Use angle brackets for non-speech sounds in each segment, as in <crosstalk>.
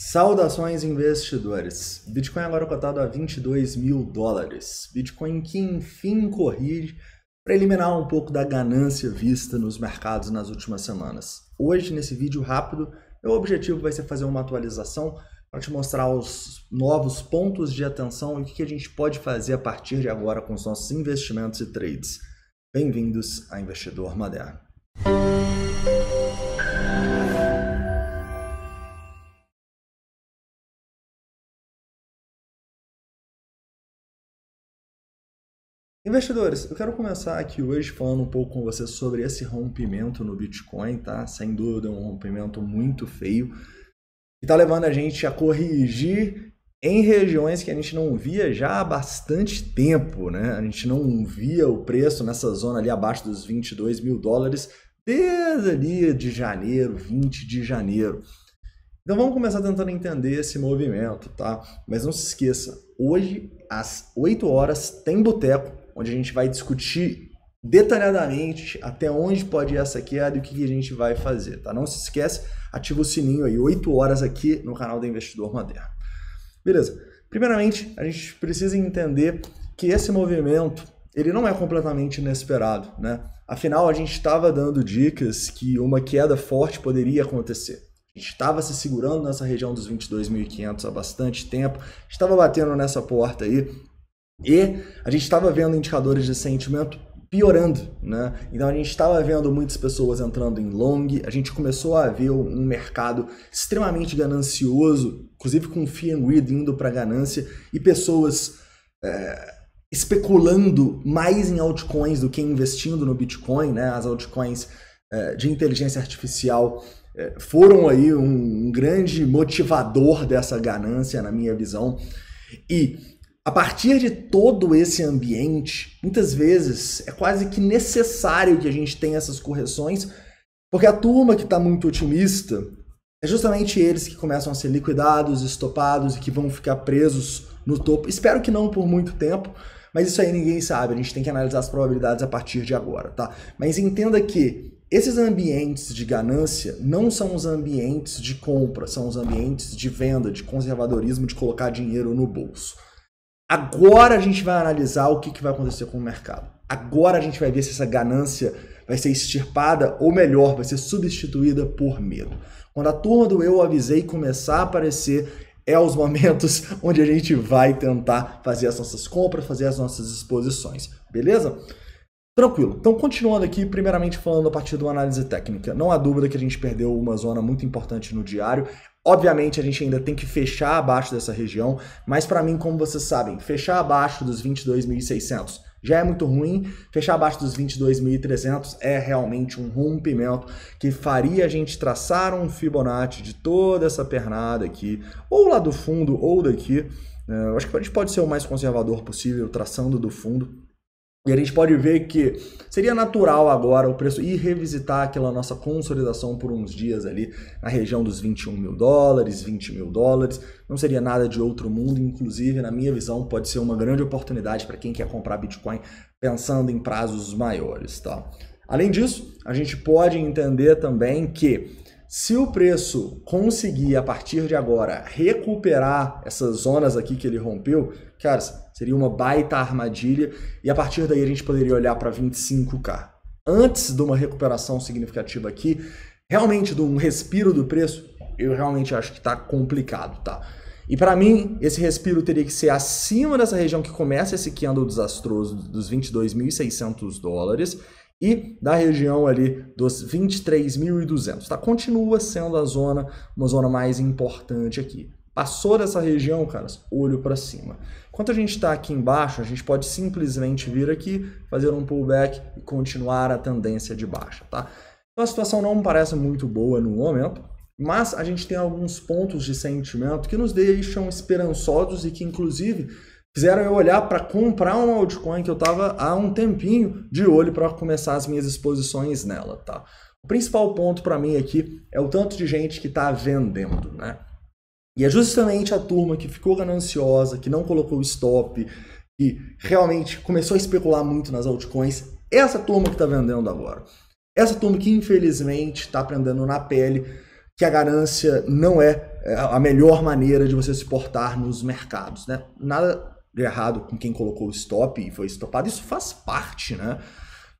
Saudações investidores! Bitcoin agora cotado a 22 mil dólares. Bitcoin que enfim corrige para eliminar um pouco da ganância vista nos mercados nas últimas semanas. Hoje, nesse vídeo rápido, meu objetivo vai ser fazer uma atualização para te mostrar os novos pontos de atenção e o que a gente pode fazer a partir de agora com os nossos investimentos e trades. Bem-vindos a Investidor Moderno. Investidores, eu quero começar aqui hoje falando um pouco com vocês sobre esse rompimento no Bitcoin, tá? Sem dúvida, é um rompimento muito feio que está levando a gente a corrigir em regiões que a gente não via já há bastante tempo, né? A gente não via o preço nessa zona ali abaixo dos 22 mil dólares desde ali de janeiro, 20 de janeiro. Então vamos começar tentando entender esse movimento, tá? Mas não se esqueça, hoje às 8 horas tem boteco onde a gente vai discutir detalhadamente até onde pode ir essa queda e o que a gente vai fazer, tá? Não se esquece, ativa o sininho aí, 8 horas aqui no canal do Investidor Moderno. Beleza. Primeiramente, a gente precisa entender que esse movimento, ele não é completamente inesperado, né? Afinal, a gente estava dando dicas que uma queda forte poderia acontecer. A gente estava se segurando nessa região dos 22.500 há bastante tempo, estava batendo nessa porta aí, e a gente estava vendo indicadores de sentimento piorando, né? Então a gente estava vendo muitas pessoas entrando em long, a gente começou a ver um mercado extremamente ganancioso, inclusive com fee and greed indo para ganância e pessoas é, especulando mais em altcoins do que investindo no Bitcoin, né? As altcoins é, de inteligência artificial é, foram aí um, um grande motivador dessa ganância, na minha visão. E a partir de todo esse ambiente, muitas vezes é quase que necessário que a gente tenha essas correções, porque a turma que está muito otimista é justamente eles que começam a ser liquidados, estopados e que vão ficar presos no topo. Espero que não por muito tempo, mas isso aí ninguém sabe. A gente tem que analisar as probabilidades a partir de agora, tá? Mas entenda que esses ambientes de ganância não são os ambientes de compra, são os ambientes de venda, de conservadorismo, de colocar dinheiro no bolso. Agora a gente vai analisar o que, que vai acontecer com o mercado. Agora a gente vai ver se essa ganância vai ser extirpada ou melhor, vai ser substituída por medo. Quando a turma do eu avisei começar a aparecer, é os momentos <laughs> onde a gente vai tentar fazer as nossas compras, fazer as nossas exposições, beleza? Tranquilo. Então, continuando aqui, primeiramente falando a partir de uma análise técnica. Não há dúvida que a gente perdeu uma zona muito importante no diário. Obviamente a gente ainda tem que fechar abaixo dessa região, mas para mim, como vocês sabem, fechar abaixo dos 22.600 já é muito ruim. Fechar abaixo dos 22.300 é realmente um rompimento que faria a gente traçar um Fibonacci de toda essa pernada aqui, ou lá do fundo ou daqui. É, eu acho que a gente pode ser o mais conservador possível, traçando do fundo e a gente pode ver que seria natural agora o preço ir revisitar aquela nossa consolidação por uns dias ali na região dos 21 mil dólares, 20 mil dólares. Não seria nada de outro mundo, inclusive, na minha visão, pode ser uma grande oportunidade para quem quer comprar Bitcoin pensando em prazos maiores. Tá? Além disso, a gente pode entender também que se o preço conseguir, a partir de agora, recuperar essas zonas aqui que ele rompeu, cara, seria uma baita armadilha e a partir daí a gente poderia olhar para 25K. Antes de uma recuperação significativa aqui, realmente de um respiro do preço, eu realmente acho que está complicado, tá? E para mim, esse respiro teria que ser acima dessa região que começa esse candle desastroso dos 22.600 dólares e da região ali dos 23.200, tá? Continua sendo a zona, uma zona mais importante aqui. Passou dessa região, caras, olho para cima. Enquanto a gente está aqui embaixo, a gente pode simplesmente vir aqui, fazer um pullback e continuar a tendência de baixa, tá? Então a situação não me parece muito boa no momento, mas a gente tem alguns pontos de sentimento que nos deixam esperançosos e que, inclusive, fizeram eu olhar para comprar uma altcoin que eu estava há um tempinho de olho para começar as minhas exposições nela, tá? O principal ponto para mim aqui é o tanto de gente que está vendendo, né? E é justamente a turma que ficou gananciosa, que não colocou stop, que realmente começou a especular muito nas altcoins, essa turma que está vendendo agora. Essa turma que infelizmente está aprendendo na pele que a ganância não é, é a melhor maneira de você se portar nos mercados, né? Nada errado com quem colocou o stop e foi estopado, isso faz parte, né?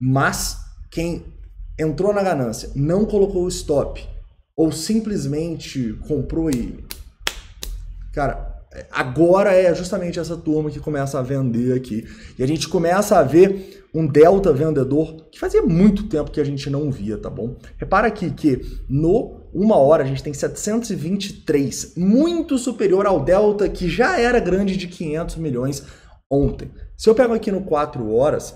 Mas quem entrou na ganância, não colocou o stop, ou simplesmente comprou e. Cara, agora é justamente essa turma que começa a vender aqui. E a gente começa a ver um delta vendedor que fazia muito tempo que a gente não via, tá bom? Repara aqui que no uma hora a gente tem 723, muito superior ao delta que já era grande de 500 milhões ontem. Se eu pego aqui no 4 horas,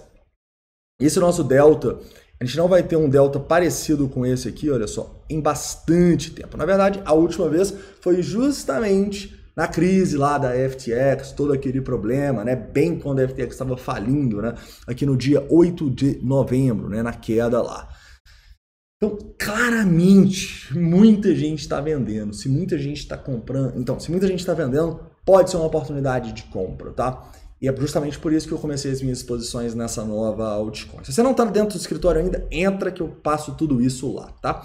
esse nosso delta, a gente não vai ter um delta parecido com esse aqui, olha só, em bastante tempo. Na verdade, a última vez foi justamente na crise lá da FTX, todo aquele problema, né? Bem quando a FTX estava falindo, né? Aqui no dia 8 de novembro, né? Na queda lá. Então, claramente, muita gente está vendendo. Se muita gente está comprando. Então, se muita gente está vendendo, pode ser uma oportunidade de compra, tá? E é justamente por isso que eu comecei as minhas exposições nessa nova altcoin. Se você não está dentro do escritório ainda, entra que eu passo tudo isso lá, tá?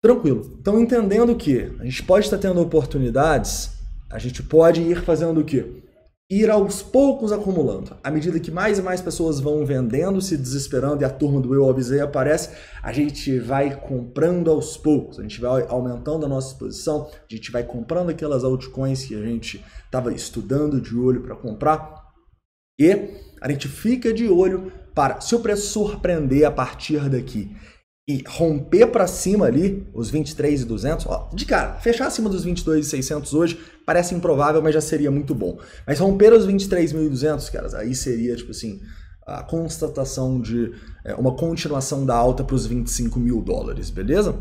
Tranquilo. Então, entendendo que a gente pode estar tendo oportunidades, a gente pode ir fazendo o quê? ir aos poucos acumulando. À medida que mais e mais pessoas vão vendendo, se desesperando e a turma do Eu Avisei aparece, a gente vai comprando aos poucos, a gente vai aumentando a nossa exposição, a gente vai comprando aquelas altcoins que a gente estava estudando de olho para comprar e a gente fica de olho para se o preço surpreender a partir daqui e romper para cima ali os 23.200 ó, de cara, fechar acima dos 22.600 hoje parece improvável, mas já seria muito bom. Mas romper os 23.200, caras, aí seria tipo assim a constatação de é, uma continuação da alta para os 25 mil dólares, beleza?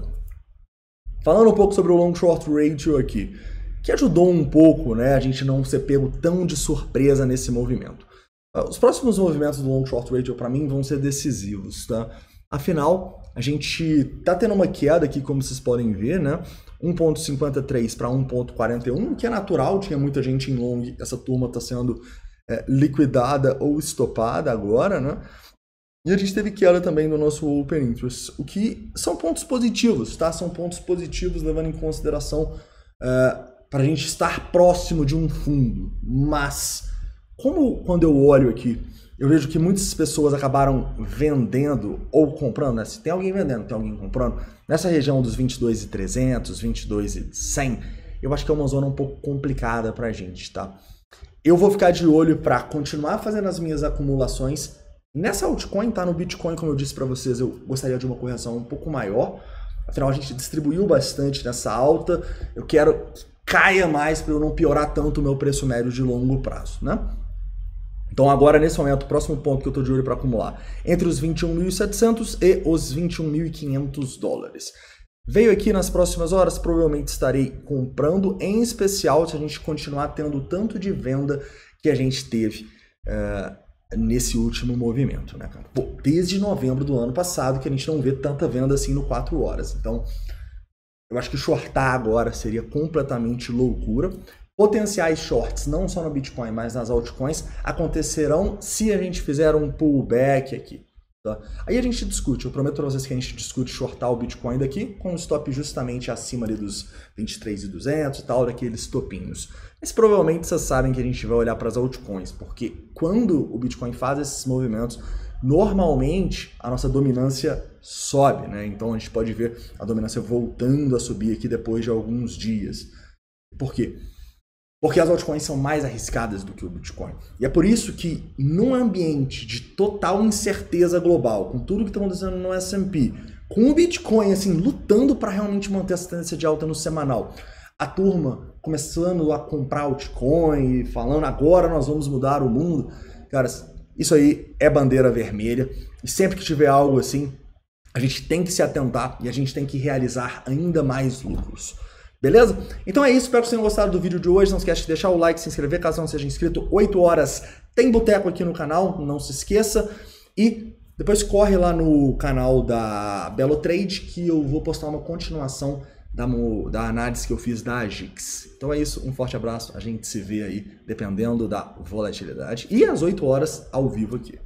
Falando um pouco sobre o long short ratio aqui, que ajudou um pouco, né, a gente não ser pego tão de surpresa nesse movimento. Ah, os próximos movimentos do long short ratio para mim vão ser decisivos, tá? Afinal, a gente tá tendo uma queda aqui, como vocês podem ver, né? 1.53 para 1.41, que é natural, tinha muita gente em long, essa turma está sendo é, liquidada ou estopada agora, né? E a gente teve queda também do nosso open interest, o que são pontos positivos, tá? São pontos positivos levando em consideração é, para a gente estar próximo de um fundo. Mas, como quando eu olho aqui eu vejo que muitas pessoas acabaram vendendo ou comprando, né? Se tem alguém vendendo, tem alguém comprando, nessa região dos 22 e 300, 22 e 100, eu acho que é uma zona um pouco complicada pra gente, tá? Eu vou ficar de olho para continuar fazendo as minhas acumulações. Nessa altcoin, tá? No Bitcoin, como eu disse para vocês, eu gostaria de uma correção um pouco maior. Afinal, a gente distribuiu bastante nessa alta. Eu quero que caia mais para eu não piorar tanto o meu preço médio de longo prazo, né? Então, agora, nesse momento, o próximo ponto que eu estou de olho para acumular, entre os 21.700 e os 21.500 dólares. Veio aqui nas próximas horas, provavelmente estarei comprando, em especial se a gente continuar tendo tanto de venda que a gente teve uh, nesse último movimento. Né, Pô, desde novembro do ano passado que a gente não vê tanta venda assim no 4 horas. Então, eu acho que shortar agora seria completamente loucura. Potenciais shorts, não só no Bitcoin, mas nas altcoins, acontecerão se a gente fizer um pullback aqui. Tá? Aí a gente discute, eu prometo para vocês que a gente discute shortar o Bitcoin daqui com um stop justamente acima ali dos 23.200 e tal, daqueles topinhos. Mas provavelmente vocês sabem que a gente vai olhar para as altcoins, porque quando o Bitcoin faz esses movimentos, normalmente a nossa dominância sobe, né? Então a gente pode ver a dominância voltando a subir aqui depois de alguns dias. Por quê? Porque as altcoins são mais arriscadas do que o Bitcoin. E é por isso que, num ambiente de total incerteza global, com tudo que está acontecendo no S&P, com o Bitcoin assim lutando para realmente manter essa tendência de alta no semanal, a turma começando a comprar altcoin e falando agora nós vamos mudar o mundo. Cara, isso aí é bandeira vermelha. E sempre que tiver algo assim, a gente tem que se atentar e a gente tem que realizar ainda mais lucros. Beleza? Então é isso, espero que vocês tenham gostado do vídeo de hoje. Não esquece de deixar o like, se inscrever caso não seja inscrito. 8 horas tem boteco aqui no canal, não se esqueça. E depois corre lá no canal da Belo Trade que eu vou postar uma continuação da, da análise que eu fiz da Agix. Então é isso, um forte abraço, a gente se vê aí dependendo da volatilidade. E às 8 horas ao vivo aqui.